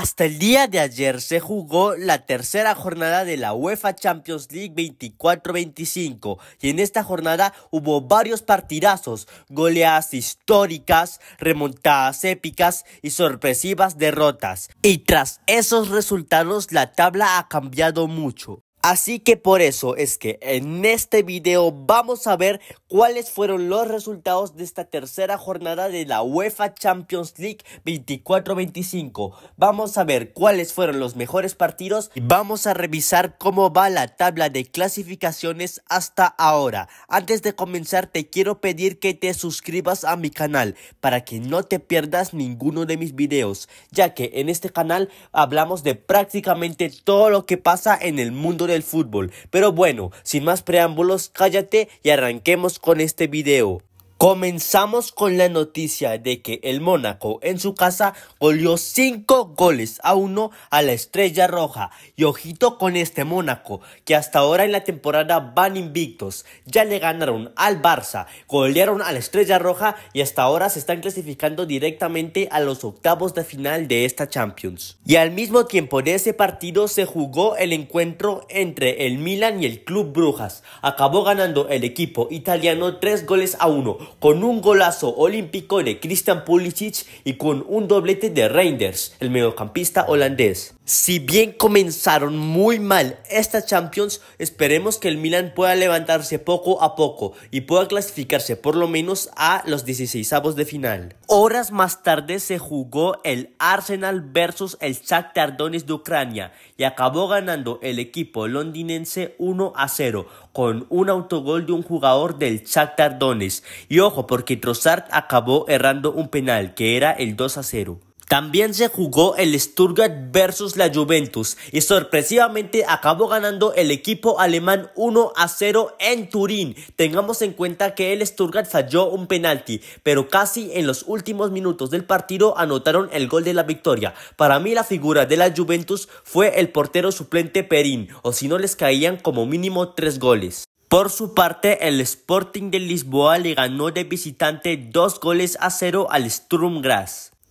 Hasta el día de ayer se jugó la tercera jornada de la UEFA Champions League 24-25 y en esta jornada hubo varios partidazos, goleadas históricas, remontadas épicas y sorpresivas derrotas. Y tras esos resultados la tabla ha cambiado mucho. Así que por eso es que en este video vamos a ver cuáles fueron los resultados de esta tercera jornada de la UEFA Champions League 24-25. Vamos a ver cuáles fueron los mejores partidos y vamos a revisar cómo va la tabla de clasificaciones hasta ahora. Antes de comenzar te quiero pedir que te suscribas a mi canal para que no te pierdas ninguno de mis videos, ya que en este canal hablamos de prácticamente todo lo que pasa en el mundo del el fútbol. Pero bueno, sin más preámbulos, cállate y arranquemos con este video. Comenzamos con la noticia de que el Mónaco en su casa goleó 5 goles a 1 a la Estrella Roja. Y ojito con este Mónaco, que hasta ahora en la temporada van invictos. Ya le ganaron al Barça, golearon a la Estrella Roja y hasta ahora se están clasificando directamente a los octavos de final de esta Champions. Y al mismo tiempo de ese partido se jugó el encuentro entre el Milan y el Club Brujas. Acabó ganando el equipo italiano 3 goles a 1 con un golazo olímpico de Christian Pulisic y con un doblete de Reinders, el mediocampista holandés. Si bien comenzaron muy mal estas Champions, esperemos que el Milan pueda levantarse poco a poco y pueda clasificarse por lo menos a los 16avos de final. Horas más tarde se jugó el Arsenal versus el Shakhtar Donetsk de Ucrania y acabó ganando el equipo londinense 1 a 0 con un autogol de un jugador del Shakhtar Donetsk. Y ojo porque Trossard acabó errando un penal que era el 2 a 0. También se jugó el Stuttgart versus la Juventus y sorpresivamente acabó ganando el equipo alemán 1 a 0 en Turín. Tengamos en cuenta que el Stuttgart falló un penalti, pero casi en los últimos minutos del partido anotaron el gol de la victoria. Para mí la figura de la Juventus fue el portero suplente Perín, o si no les caían como mínimo tres goles. Por su parte, el Sporting de Lisboa le ganó de visitante dos goles a cero al Sturm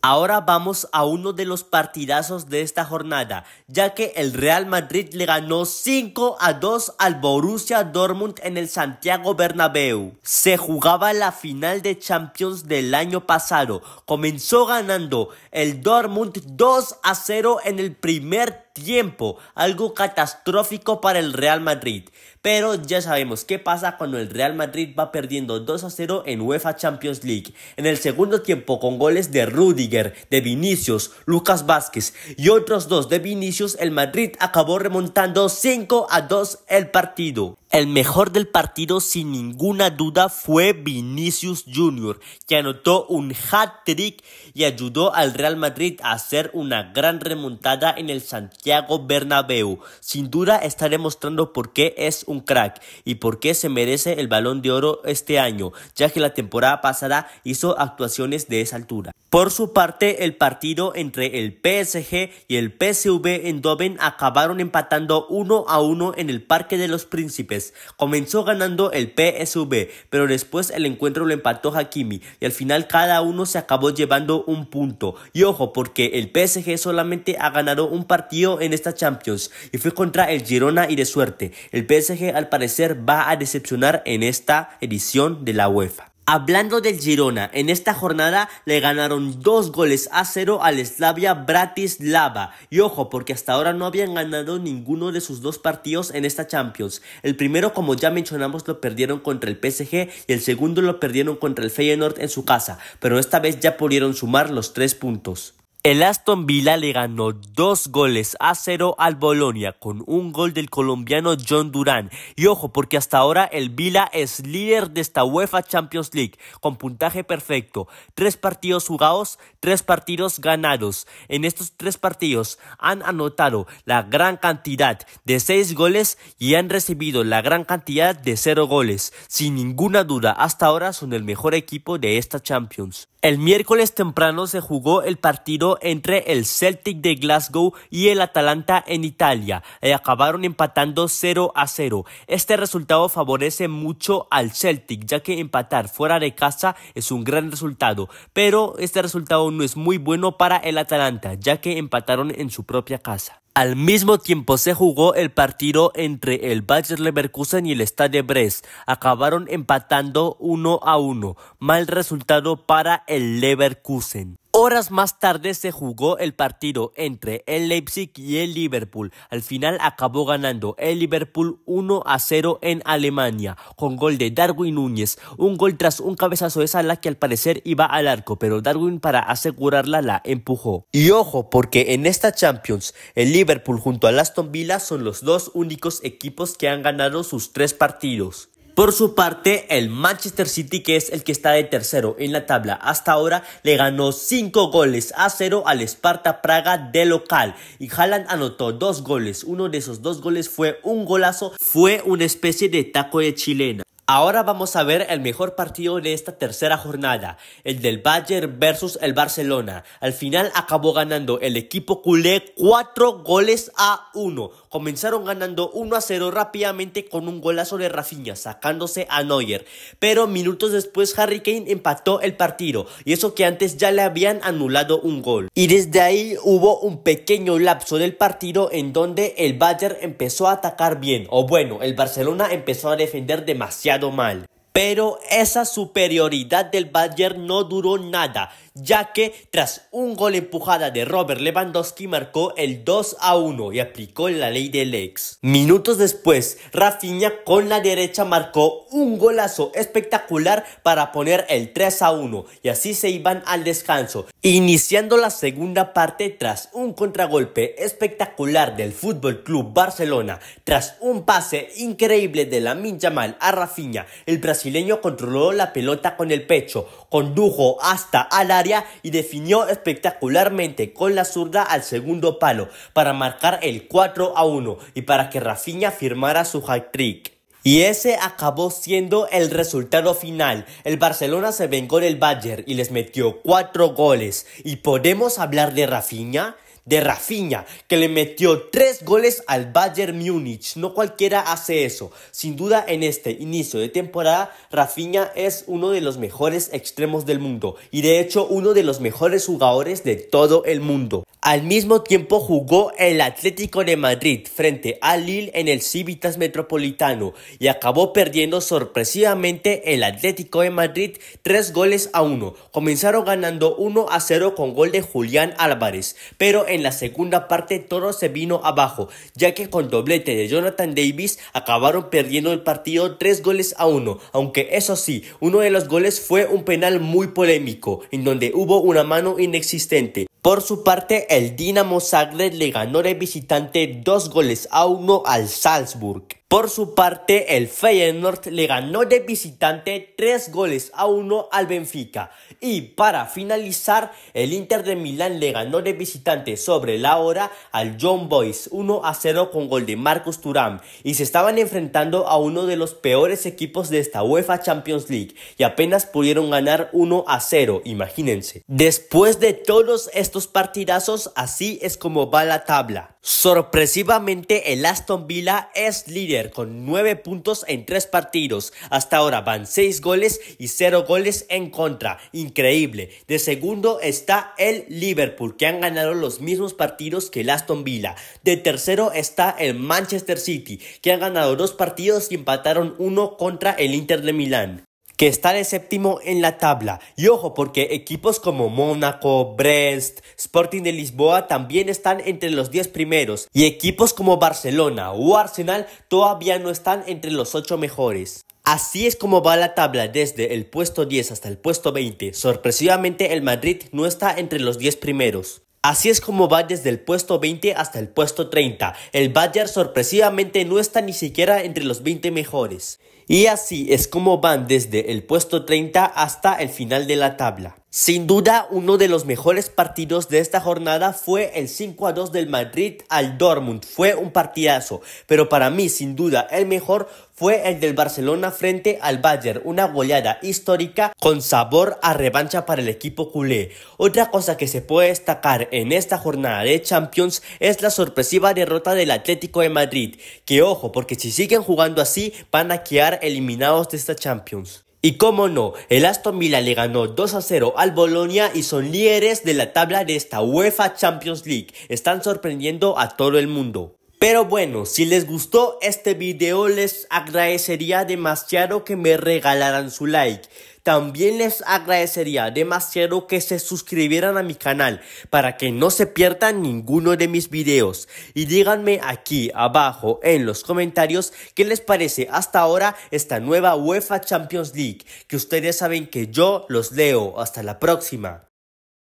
Ahora vamos a uno de los partidazos de esta jornada, ya que el Real Madrid le ganó 5 a 2 al Borussia Dortmund en el Santiago Bernabéu. Se jugaba la final de Champions del año pasado. Comenzó ganando el Dortmund 2 a 0 en el primer tiempo, algo catastrófico para el Real Madrid. Pero ya sabemos qué pasa cuando el Real Madrid va perdiendo 2 a 0 en UEFA Champions League. En el segundo tiempo con goles de Rudiger, de Vinicius, Lucas Vázquez y otros dos de Vinicius, el Madrid acabó remontando 5 a 2 el partido. El mejor del partido sin ninguna duda fue Vinicius Jr., que anotó un hat-trick y ayudó al Real Madrid a hacer una gran remontada en el Santiago Bernabéu. Sin duda estaré mostrando por qué es un crack y por qué se merece el Balón de Oro este año, ya que la temporada pasada hizo actuaciones de esa altura. Por su parte, el partido entre el PSG y el PSV en Doven acabaron empatando 1 a 1 en el Parque de los Príncipes Comenzó ganando el PSV, pero después el encuentro lo empató Hakimi y al final cada uno se acabó llevando un punto. Y ojo, porque el PSG solamente ha ganado un partido en esta Champions y fue contra el Girona y de suerte. El PSG al parecer va a decepcionar en esta edición de la UEFA. Hablando del Girona, en esta jornada le ganaron dos goles a cero al Slavia Bratislava. Y ojo, porque hasta ahora no habían ganado ninguno de sus dos partidos en esta Champions. El primero, como ya mencionamos, lo perdieron contra el PSG y el segundo lo perdieron contra el Feyenoord en su casa, pero esta vez ya pudieron sumar los tres puntos. El Aston Villa le ganó dos goles a cero al Bolonia con un gol del colombiano John Durán. Y ojo, porque hasta ahora el Villa es líder de esta UEFA Champions League con puntaje perfecto. Tres partidos jugados, tres partidos ganados. En estos tres partidos han anotado la gran cantidad de seis goles y han recibido la gran cantidad de cero goles. Sin ninguna duda, hasta ahora son el mejor equipo de esta Champions. El miércoles temprano se jugó el partido entre el Celtic de Glasgow y el Atalanta en Italia y eh, acabaron empatando 0 a 0. Este resultado favorece mucho al Celtic ya que empatar fuera de casa es un gran resultado, pero este resultado no es muy bueno para el Atalanta ya que empataron en su propia casa. Al mismo tiempo se jugó el partido entre el Bayer Leverkusen y el Stade Brest. Acabaron empatando 1 a 1. Mal resultado para el Leverkusen. Horas más tarde se jugó el partido entre el Leipzig y el Liverpool. Al final acabó ganando el Liverpool 1 a 0 en Alemania, con gol de Darwin Núñez. Un gol tras un cabezazo de Salah que al parecer iba al arco, pero Darwin para asegurarla la empujó. Y ojo, porque en esta Champions, el Liverpool junto a Aston Villa son los dos únicos equipos que han ganado sus tres partidos. Por su parte, el Manchester City, que es el que está de tercero en la tabla hasta ahora, le ganó cinco goles a 0 al Sparta Praga de local. Y Haaland anotó dos goles. Uno de esos dos goles fue un golazo, fue una especie de taco de chilena. Ahora vamos a ver el mejor partido de esta tercera jornada, el del Bayern versus el Barcelona. Al final acabó ganando el equipo culé 4 goles a 1. Comenzaron ganando 1 a 0 rápidamente con un golazo de Rafinha, sacándose a Neuer. Pero minutos después Harry Kane empató el partido, y eso que antes ya le habían anulado un gol. Y desde ahí hubo un pequeño lapso del partido en donde el Bayern empezó a atacar bien, o bueno, el Barcelona empezó a defender demasiado mal. Pero esa superioridad del Bayern no duró nada ya que tras un gol empujada de Robert Lewandowski marcó el 2 a 1 y aplicó la ley del ex. Minutos después, Rafinha con la derecha marcó un golazo espectacular para poner el 3 a 1 y así se iban al descanso, iniciando la segunda parte tras un contragolpe espectacular del Fútbol Club Barcelona, tras un pase increíble de la Minjamal a Rafinha, el brasileño controló la pelota con el pecho, condujo hasta al área y definió espectacularmente con la zurda al segundo palo para marcar el 4 a 1 y para que Rafinha firmara su hat-trick. Y ese acabó siendo el resultado final. El Barcelona se vengó del Bayern y les metió 4 goles. ¿Y podemos hablar de Rafinha? de Rafinha, que le metió tres goles al Bayern Múnich. No cualquiera hace eso. Sin duda, en este inicio de temporada, Rafinha es uno de los mejores extremos del mundo y de hecho uno de los mejores jugadores de todo el mundo. Al mismo tiempo jugó el Atlético de Madrid frente a Lille en el Civitas Metropolitano y acabó perdiendo sorpresivamente el Atlético de Madrid tres goles a uno. Comenzaron ganando 1 a 0 con gol de Julián Álvarez, pero en en la segunda parte todo se vino abajo, ya que con doblete de Jonathan Davis acabaron perdiendo el partido 3 goles a 1, aunque eso sí, uno de los goles fue un penal muy polémico, en donde hubo una mano inexistente. Por su parte, el Dinamo Zagreb le ganó de visitante dos goles a 1 al Salzburg. Por su parte, el Feyenoord le ganó de visitante tres goles a uno al Benfica. Y para finalizar, el Inter de Milán le ganó de visitante sobre la hora al John Boys 1 a 0 con gol de Marcus Turam Y se estaban enfrentando a uno de los peores equipos de esta UEFA Champions League y apenas pudieron ganar 1 a 0, imagínense. Después de todos estos partidazos, así es como va la tabla. Sorpresivamente, el Aston Villa es líder con 9 puntos en 3 partidos. Hasta ahora van 6 goles y 0 goles en contra. Increíble. De segundo está el Liverpool, que han ganado los mismos partidos que el Aston Villa. De tercero está el Manchester City, que han ganado 2 partidos y empataron uno contra el Inter de Milán que está en séptimo en la tabla. Y ojo, porque equipos como Mónaco, Brest, Sporting de Lisboa también están entre los 10 primeros. Y equipos como Barcelona o Arsenal todavía no están entre los 8 mejores. Así es como va la tabla desde el puesto 10 hasta el puesto 20. Sorpresivamente el Madrid no está entre los 10 primeros. Así es como va desde el puesto 20 hasta el puesto 30. El Bayern sorpresivamente no está ni siquiera entre los 20 mejores. Y así es como van desde el puesto 30 hasta el final de la tabla. Sin duda, uno de los mejores partidos de esta jornada fue el 5 a 2 del Madrid al Dortmund. Fue un partidazo, pero para mí, sin duda, el mejor fue el del Barcelona frente al Bayer. una goleada histórica con sabor a revancha para el equipo culé. Otra cosa que se puede destacar en esta jornada de Champions es la sorpresiva derrota del Atlético de Madrid, que ojo, porque si siguen jugando así van a quedar eliminados de esta Champions. Y como no, el Aston Villa le ganó 2 a 0 al Bolonia y son líderes de la tabla de esta UEFA Champions League. Están sorprendiendo a todo el mundo. Pero bueno, si les gustó este video les agradecería demasiado que me regalaran su like. También les agradecería demasiado que se suscribieran a mi canal para que no se pierdan ninguno de mis videos. Y díganme aquí abajo en los comentarios qué les parece hasta ahora esta nueva UEFA Champions League, que ustedes saben que yo los leo. Hasta la próxima.